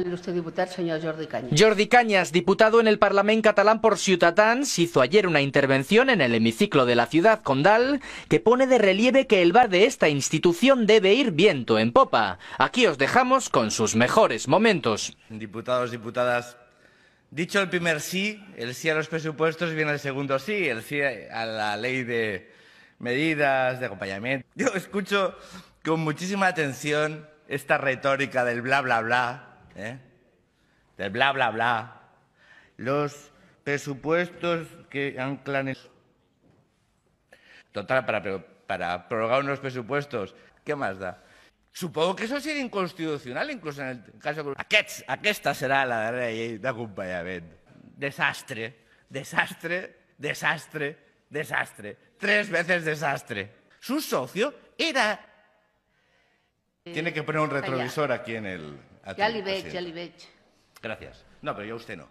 usted diputado, señor Jordi Cañas. Jordi Cañas, diputado en el Parlamento catalán por Ciutadans, hizo ayer una intervención en el hemiciclo de la ciudad condal que pone de relieve que el bar de esta institución debe ir viento en popa. Aquí os dejamos con sus mejores momentos. Diputados, diputadas, dicho el primer sí, el sí a los presupuestos viene el segundo sí, el sí a la ley de medidas de acompañamiento. Yo escucho con muchísima atención esta retórica del bla bla bla ¿eh? bla, bla, bla. Los presupuestos que anclan... El... Total, para, para prorrogar unos presupuestos, ¿qué más da? Supongo que eso sido inconstitucional, incluso en el caso... De... aquesta será la ley de acompañamiento. Desastre, desastre, desastre, desastre. Tres veces desastre. Su socio era... Eh, Tiene que poner un retrovisor aquí en el, A ya li veig, ya li veig. Gracias. No, pero yo a usted no.